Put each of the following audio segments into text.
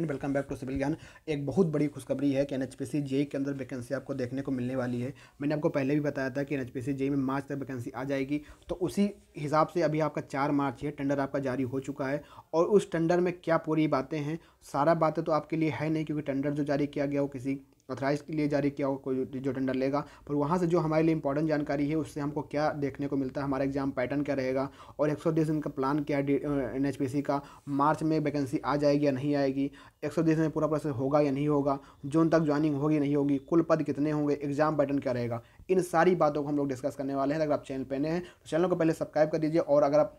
and welcome back to civil Gyan एक बहुत बड़ी खुशखबरी है कि N H P C JE के अंदर वैकेंसी आपको देखने को मिलने वाली है मैंने आपको पहले भी बताया था कि N H P C JE में मार्च तक वैकेंसी आ जाएगी तो उसी हिसाब से अभी आपका चार मार्च है टेंडर आपका जारी हो चुका है और उस टेंडर में क्या पूरी बातें हैं सारा बातें तो आपके लिए है नहीं क्योंकि टेंडर जो जारी किया गया वो किसी ऑथराइज़ के लिए जारी किया होगा कोई जो टेंडर लेगा पर वहाँ से जो हमारे लिए इंपॉर्टेंट जानकारी है उससे हमको क्या देखने को मिलता है हमारा एग्जाम पैटर्न क्या रहेगा और एक दस दिन का प्लान क्या है एन का मार्च में वैकेंसी आ जाएगी या नहीं आएगी एक 110 में पूरा प्रोसेस होगा या नहीं होगा जून तक ज्वाइनिंग होगी नहीं होगी कुल पद कितने होंगे एग्जाम पैटर्न क्या रहेगा इन सारी बातों को हम लोग डिस्कस करने वाले हैं अगर आप चैनल पर नए हैं तो चैनल को पहले सब्सक्राइब कर दीजिए और अगर आप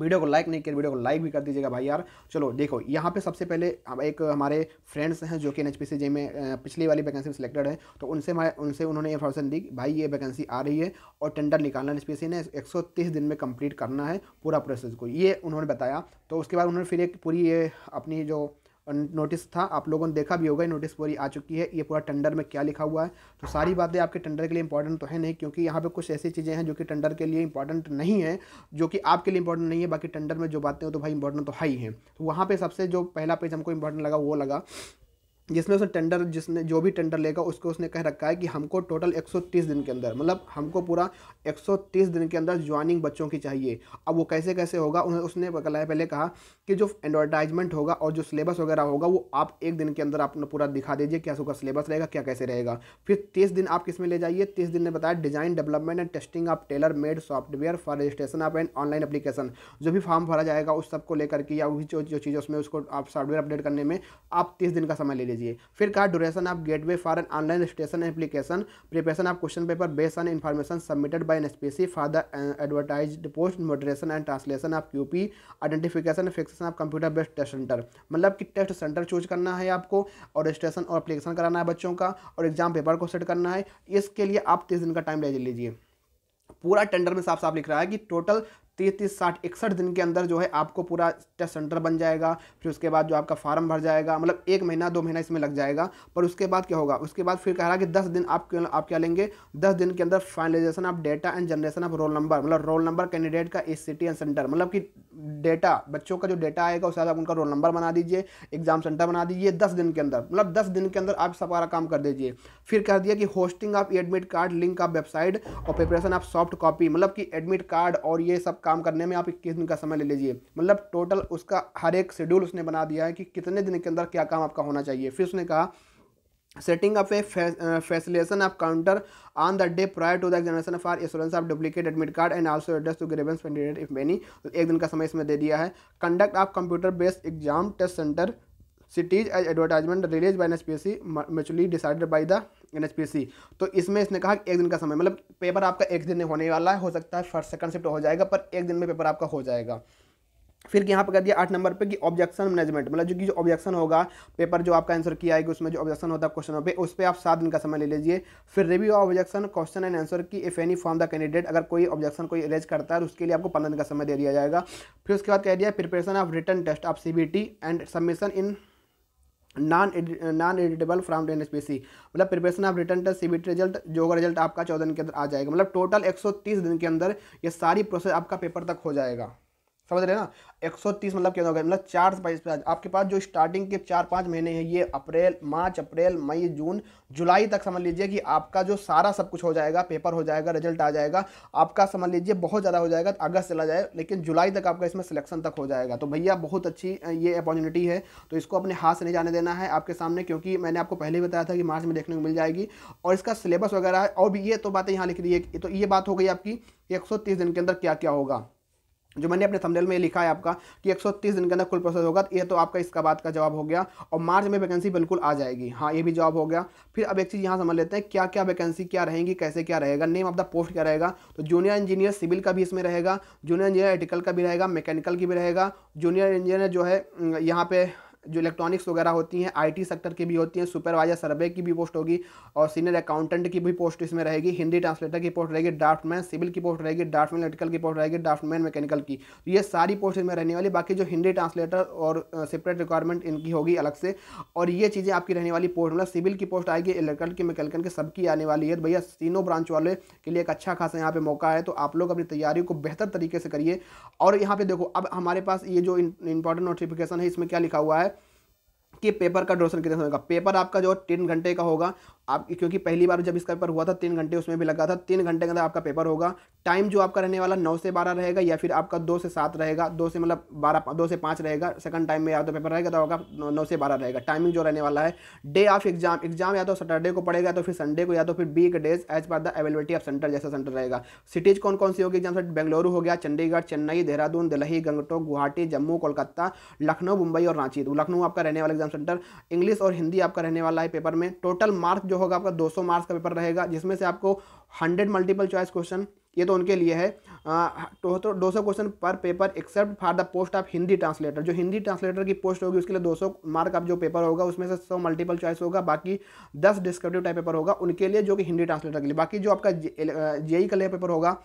वीडियो को लाइक नहीं किया वीडियो को लाइक भी कर दीजिएगा भाई यार चलो देखो यहाँ पे सबसे पहले एक हमारे फ्रेंड्स हैं जो कि एन एच में पिछली वाली वैकेंसी में सिलेक्टेड है तो उनसे उनसे उन्होंने इन्फॉर्मेशन दी भाई ये वैकेंसी आ रही है और टेंडर निकालना एन ने एक दिन में कंप्लीट करना है पूरा प्रोसेस को ये उन्होंने बताया तो उसके बाद उन्होंने फिर एक पूरी ये अपनी जो नोटिस था आप लोगों ने देखा भी होगा नोटिस पूरी आ चुकी है ये पूरा टेंडर में क्या लिखा हुआ है तो सारी बातें आपके टेंडर के लिए इंपॉर्टेंट तो है नहीं क्योंकि यहाँ पे कुछ ऐसी चीज़ें हैं जो कि टेंडर के लिए इंपॉर्टेंट नहीं है जो कि आपके लिए इंपॉर्टेंट नहीं है बाकी टेंडर में जो बातें हो तो भाई इंपॉर्टेंट तो है ही है तो वहाँ पर सबसे जो पहला पेज हमको इंपॉर्टेंट लगा वो लगा जिसमें उसने टेंडर जिसने जो भी टेंडर लेगा उसको उसने कह रखा है कि हमको टोटल 130 दिन के अंदर मतलब हमको पूरा 130 दिन के अंदर ज्वाइनिंग बच्चों की चाहिए अब वो कैसे कैसे होगा उन्हें उसने पहले कहा कि जो एडवर्टाइजमेंट होगा और जो सिलेबस वगैरह होगा वो आप एक दिन के अंदर आप पूरा दिखा दीजिए क्या उसका सिलेबस रहेगा क्या कैसे रहेगा फिर तीस दिन आप किस में ले जाइए तीस दिन ने बताया design development and testing of tailor made software for registration of and online application जो भी फॉर्म भरा जाएगा उस सबको लेकर के या वही जो जो चीज़ उसमें उसको आप सॉफ्टवेयर अपडेट करने में आप तीस दिन का समय ले लीजिए फिर कहा duration of gateway for an online registration application preparation of question paper based on information submitted by N S P C for the advertise post moderation and translation of Q P identification fix application आप computer based test centre मतलब कि test centre choose करना है आपको और registration और application कराना है बच्चों का और एग्जाम पेपर को सेट करना है इसके लिए आप तीस दिन का टाइम ले लीजिए पूरा टेंडर में साफ साफ लिख रहा है कि टोटल तीस तीस साठ इकसठ दिन के अंदर जो है आपको पूरा टेस्ट सेंटर बन जाएगा फिर उसके बाद जो आपका फार्म भर जाएगा मतलब एक महीना दो महीना इसमें लग जाएगा पर उसके बाद क्या होगा उसके बाद फिर कह रहा है कि दस दिन आप क्यों आप क्या लेंगे दस दिन के अंदर finalisation of data and generation of roll number मतलब रोल नंबर कैंडिडेट का एस सी एंड सेंटर मतलब कि डेटा बच्चों का जो डेटा आएगा उसके बाद आप उनका रोल नंबर बना दीजिए एग्जाम सेंटर बना दीजिए दस दिन के अंदर मतलब दस दिन के अंदर आप सारा काम कर दीजिए फिर कह दिया कि hosting of admit card link of website और प्रिपरेशन ऑफ सॉफ्ट कॉपी मतलब कि एडमिट कार्ड और ये सब काम करने में आप इक्कीस दिन का समय ले लीजिए मतलब टोटल उसका हर एक शेड्यूल उसने बना दिया है कि कितने दिन के अंदर क्या काम आपका होना चाहिए फिर उसने कहा setting up a facilitation of counter on the day prior to the examination for assurance of duplicate admit card and also address to grievance candidate if many एक दिन का समय इसमें दे दिया है conduct of computer based exam test centre cities as advertisement release by N P S C mutually decided by the N P C तो इसमें इसने कहा एक दिन का समय मतलब पेपर आपका एक दिन में होने वाला है हो सकता है फर्स्ट सेकंड शिफ्ट हो जाएगा पर एक दिन में पेपर आपका हो जाएगा फिर यहाँ पर कह दिया आठ नंबर पे कि ऑब्जेक्शन मैनेजमेंट मतलब जो कि जो ऑब्जेक्शन होगा पेपर जो आपका आंसर किया कि उसमें जो ऑब्जेक्शन होता है क्वेश्चनों पे उस पर आप सात दिन का समय ले लीजिए फिर review objection question and answer key if any from the candidate अगर कोई ऑब्जेक्शन कोई रेज करता है तो उसके लिए आपको पंद्रह दिन का समय दे दिया जाएगा फिर उसके बाद कह दिया preparation of return test of C and submission in non non editable from ten S P C मतलब preparation of return test CBT result जो का रिजल्ट आपका चौदह दिन के अंदर आ जाएगा मतलब टोटल 130 दिन के अंदर ये सारी प्रोसेस आपका पेपर तक हो जाएगा समझ रहे एक ना 130 मतलब क्या गया मतलब चार बाईस पे आपके पास जो स्टार्टिंग के चार पाँच महीने हैं ये अप्रैल मार्च अप्रैल मई जून जुलाई तक समझ लीजिए कि आपका जो सारा सब कुछ हो जाएगा पेपर हो जाएगा रिजल्ट आ जाएगा आपका समझ लीजिए बहुत ज़्यादा हो जाएगा अगस्त चला जाए लेकिन जुलाई तक आपका इसमें सिलेक्शन तक हो जाएगा तो भैया बहुत अच्छी ये अपॉर्चुनिटी है तो इसको अपने हाथ से नहीं जाने देना है आपके सामने क्योंकि मैंने आपको पहले ही बताया था कि मार्च में देखने को मिल जाएगी और इसका सिलेबस वगैरह और भी ये तो बातें यहाँ लिख दी है तो ये बात हो गई आपकी एक दिन के अंदर क्या क्या होगा जो मैंने अपने थंबनेल में लिखा है आपका कि 130 दिन के अंदर कुल प्रोसेस होगा तो ये तो आपका इसका बात का जवाब हो गया और मार्च में वैकेंसी बिल्कुल आ जाएगी हाँ ये भी जवाब हो गया फिर अब एक चीज़ यहाँ समझ लेते हैं क्या क्या वैकेंसी क्या रहेंगी कैसे क्या रहेगा नेम ऑफ द पोस्ट क्या रहेगा तो जूनियर इंजीनियर सिविल का भी इसमें रहेगा जूनियर इंजीनियर एटिकल का भी रहेगा मैकेनिकल की भी रहेगा जूनियर इंजीनियर जो है यहाँ पर जो इलेक्ट्रॉनिक्स वगैरह होती हैं आईटी सेक्टर की भी होती हैं सुपरवाइजर सर्वे की भी पोस्ट होगी और सीनियर अकाउंटेंट की भी पोस्ट इसमें रहेगी हिंदी ट्रांसलेटर की पोस्ट रहेगी ड्राफ्टमैन सिविल की पोस्ट रहेगी ड्राफ्टमैन इलेक्ट्रिकल की पोस्ट रहेगी ड्राफ्टमैन मैकेनिकल की तो ये सारी पोस्ट इसमें रहने वाली बाकी जो हिंदी ट्रांसलेटर और सेपरेट रिक्वायरमेंट इनकी होगी अलग से और ये चीज़ें आपकी रहने वाली पोस्ट मतलब सिविल की पोस्ट आएगी इलेक्ट्रिकल की मैकेनिकल की सबकी आने वाली है तो भैया तीनों ब्रांच वाले के लिए एक अच्छा खासा यहाँ पे मौका है तो आप लोग अपनी तैयारी को बेहतर तरीके से करिए और यहाँ पर देखो अब हमारे पास ये जो इंपॉर्टेंट नोटिफिकेशन है इसमें क्या लिखा हुआ है कि पेपर का ड्यूरेशन कितने समय का पेपर आपका जो तीन घंटे का होगा आप क्योंकि पहली बार जब इसका पेपर हुआ था तीन घंटे उसमें भी लगा था तीन घंटे के अंदर आपका पेपर होगा टाइम जो आपका रहने वाला नौ से बारह रहेगा या फिर आपका दो से सात रहेगा दो से मतलब बारह दो से पाँच रहेगा सेकंड टाइम में या तो पेपर रहेगा तो आपका नौ से बारह रहेगा टाइमिंग जो रहने वाला है डे ऑफ एग्जाम एग्जाम या तो सैटरडे को पड़ेगा तो फिर संडे को या तो फिर be days as per the availability of centre जैसा सेंटर रहेगा सिटीज़ कौन कौन सी होगी एग्जाम बेंगलुरु हो गया चंडीगढ़ चेन्नई देहरादून दिल्ली गंगटोक गुवाहाटी जम्मू कोलकाता लखनऊ मुंबई और रांची तो लखनऊ आपका रहने वाला एग्जाम सेंटर इंग्लिश और हिंदी आपका रहने वाला है पेपर में टोटल मार्क्स जो होगा आपका 200 मार्क्स का पेपर रहेगा जिसमें से आपको 100 मल्टीपल चॉइस क्वेश्चन ये तो उनके लिए है तो, तो सौ क्वेश्चन पर paper except for the post of Hindi translator जो हिंदी ट्रांसलेटर की पोस्ट होगी उसके लिए 200 मार्क आप जो पेपर होगा उसमें से 100 मल्टीपल चॉइस होगा बाकी 10 डिस्क्रिप्टिव टाइप पेपर होगा उनके लिए जो कि हिंदी ट्रांसलेटर के लिए बाकी जो आपका जेई e का लिए पेपर होगा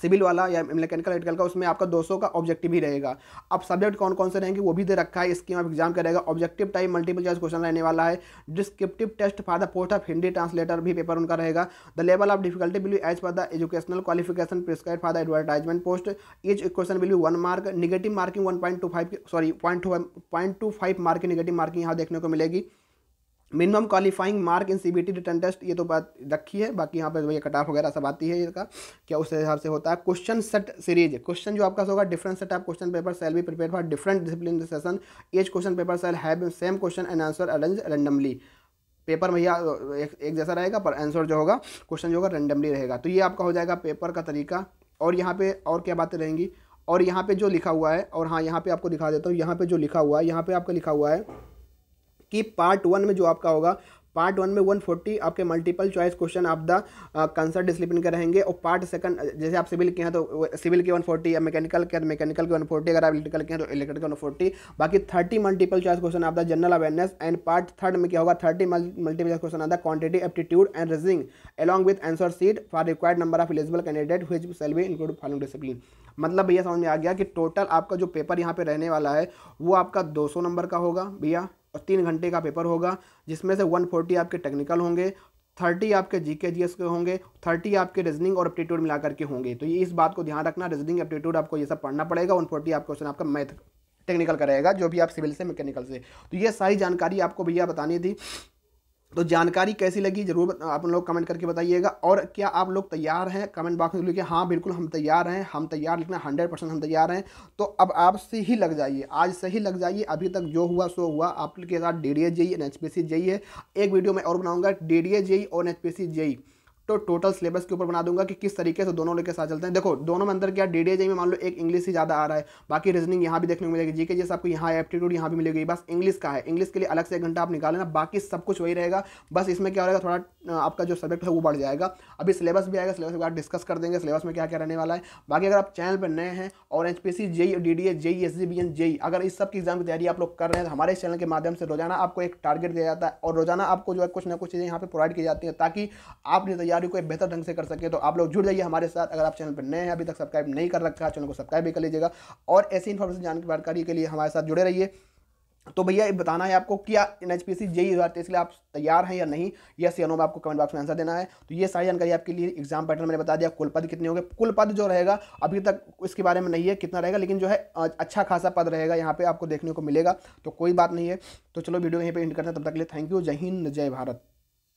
सिविल वाला या मैकेनिकल इलेक्ट्रिकल का उसमें आपका 200 का ऑब्जेक्टिव ही रहेगा अब सब्जेक्ट कौन कौन से रहेंगे वो भी दे रखा है इसकी ऑफ एग्जाम का रहेगा objective type multiple choice question रहने वाला है descriptive test for the post of Hindi translator भी पेपर उनका रहेगा the level of difficulty blew as per the educational qualification prescribe for the advertisement post as question blew one mark negative marking one point two five sorry point two five marking negative marking यहाँ देखने को मिलेगी minimum qualifying mark in T written test ये तो बात रखी है बाकी यहाँ पर भैया कट ऑफ वगैरह सब आती है इसका क्या उस हिसाब से होता है क्वेश्चन सेट सीरीज क्वेश्चन जो आपका होगा different set of question paper shall be prepare for different discipline session as question paper shall have same question and answer arrange randomly paper भैया एक, एक जैसा रहेगा पर आंसर जो होगा क्वेश्चन जो होगा रेंडमली रहेगा तो ये आपका हो जाएगा पेपर का तरीका और यहाँ पे और क्या बातें रहेंगी और यहाँ पे जो लिखा हुआ है और हाँ यहाँ पे आपको दिखा देता हूँ यहाँ पे जो लिखा हुआ है यहाँ पे आपका लिखा हुआ है कि पार्ट वन में जो आपका होगा पार्ट वन में 140 आपके मल्टीपल चॉइस क्वेश्चन आप द कंसर्ट डिसिप्लिन के रहेंगे और पार्ट सेकंड uh, जैसे आप सिविल तो, uh, के हैं तो सिविल के 140 या मैकेनिकल के मैकेनिकल के 140 अगर आप इलेक्ट्रिकल के हैं तो इलेक्ट्रिकल वन फोर्टी बाकी 30 मल्टीपल चॉइस क्वेश्चन आप the general awareness and part third में क्या होगा थर्टी मल्टीपल चॉइस क्वेश्चन आता quantity aptitude and reasoning along with answer sheet for required number of eligible candidate हुई सेल भी include following discipline मतलब भैया समझ में आ गया कि टोटल आपका जो पेपर यहाँ पे रहने वाला है वो आपका 200 नंबर का होगा भैया और तीन घंटे का पेपर होगा जिसमें से 140 आपके टेक्निकल होंगे थर्टी आपके जी के जी एस के होंगे थर्टी आपके रीजनिंग और एप्टीट्यूड मिलाकर के होंगे तो ये इस बात को ध्यान रखना रीजनिंग एप्टीट्यूड आपको ये सब पढ़ना पड़ेगा वन फोर्टी आपका क्वेश्चन आपका मैथ टेक्निकल का रहेगा जो भी आप सिविल से मैकेनिकल से तो ये सारी जानकारी आपको भैया बतानी थी तो जानकारी कैसी लगी जरूर आप लोग कमेंट करके बताइएगा और क्या आप लोग तैयार हैं कमेंट बॉक्स में लिखिए हाँ बिल्कुल हम तैयार हैं हम तैयार लिखना हंड्रेड परसेंट हम तैयार हैं तो अब आप से ही लग जाइए आज से ही लग जाइए अभी तक जो हुआ सो हुआ आपके साथ D D A JE N H P C JE है एक वीडियो मैं और बनाऊँगा D D A JE e और N H P C JE तो टोटल सिलेबस के ऊपर बना दूंगा कि किस तरीके से दोनों लोग के साथ चलते हैं देखो दोनों में अंदर क्या डी डी में मान लो एक इंग्लिश ही ज़्यादा आ रहा है बाकी रीजनिंग यहाँ भी देखने को मिलेगी जी जैसे आपको यहाँ एप्टीट्यूड यहाँ भी मिलेगी बस इंग्लिश का है इंग्लिश के लिए अलग से एक घंटा आप निकाल लेना बाकी सब कुछ वही रहेगा बस इसमें क्या रहेगा थोड़ा आपका जो सब्जेक्ट है वो बढ़ जाएगा अभी सिलेबस भी आएगा सिलेबस के बाद डिस्कस कर देंगे सिलेबस में क्या क्या रहने वाला है बाकी अगर आप चैनल पर नए हैं और H P C JE D D A JE S G JE अगर इस सब की एग्जाम की तैयारी आप लोग कर रहे हैं तो हमारे चैनल के माध्यम से रोजाना आपको एक टारगेट दिया जाता है और रोजाना आपको जो है कुछ ना कुछ चीज़ें यहाँ पर प्रोवाइड की जाती है ताकि आपने तैयार तैयारी को एक बेहतर ढंग से कर सके तो आप लोग जुड़ जाइए हमारे साथ अगर आप चैनल पर नए हैं अभी तक सब्सक्राइब नहीं कर रखा चैनल को सब्सक्राइब भी कर लीजिएगा और ऐसी इन्फॉर्मेशन जानकारी जानकारी के लिए हमारे साथ जुड़े रहिए तो भैया ये बताना है आपको क्या N H P C JE हज़ार तेईस के लिए आप तैयार हैं या नहीं यस या नो में आपको कमेंट बॉक्स में आंसर देना है तो ये सारी जानकारी आपके लिए एग्जाम पैटर्न मैंने बता दिया कुल पद कितने होंगे कुल पद जो रहेगा अभी तक इसके बारे में नहीं है कितना रहेगा लेकिन जो है अच्छा खासा पद रहेगा यहाँ पर आपको देखने को मिलेगा तो कोई बात नहीं है तो चलो वीडियो यहीं पर एंड करते हैं तब तक के लिए थैंक यू जय हिंद जय भारत